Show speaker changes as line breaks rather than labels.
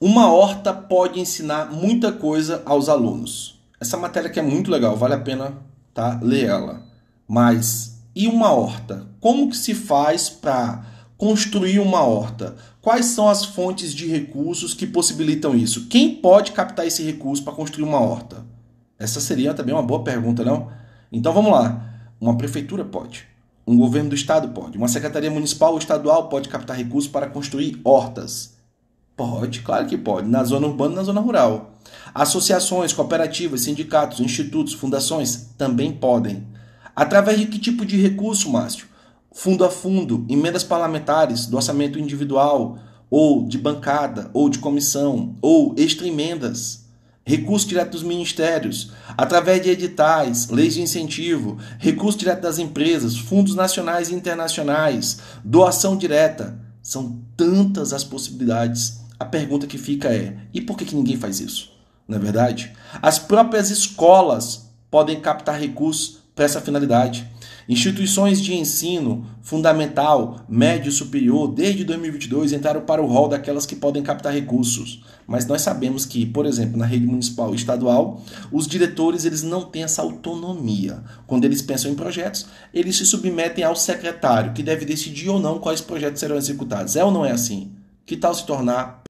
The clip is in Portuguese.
Uma horta pode ensinar muita coisa aos alunos. Essa matéria que é muito legal, vale a pena tá, ler ela. Mas e uma horta? Como que se faz para construir uma horta? Quais são as fontes de recursos que possibilitam isso? Quem pode captar esse recurso para construir uma horta? Essa seria também uma boa pergunta, não? Então vamos lá. Uma prefeitura pode, um governo do estado pode, uma secretaria municipal ou estadual pode captar recursos para construir hortas. Pode, claro que pode, na zona urbana e na zona rural. Associações, cooperativas, sindicatos, institutos, fundações também podem. Através de que tipo de recurso, Márcio? Fundo a fundo, emendas parlamentares, do orçamento individual, ou de bancada, ou de comissão, ou extra-emendas. Recurso direto dos ministérios, através de editais, leis de incentivo, recurso direto das empresas, fundos nacionais e internacionais, doação direta. São tantas as possibilidades a pergunta que fica é: e por que, que ninguém faz isso? Não é verdade? As próprias escolas podem captar recursos para essa finalidade. Instituições de ensino fundamental, médio e superior, desde 2022 entraram para o rol daquelas que podem captar recursos. Mas nós sabemos que, por exemplo, na rede municipal e estadual, os diretores eles não têm essa autonomia. Quando eles pensam em projetos, eles se submetem ao secretário, que deve decidir ou não quais projetos serão executados. É ou não é assim? Que tal se tornar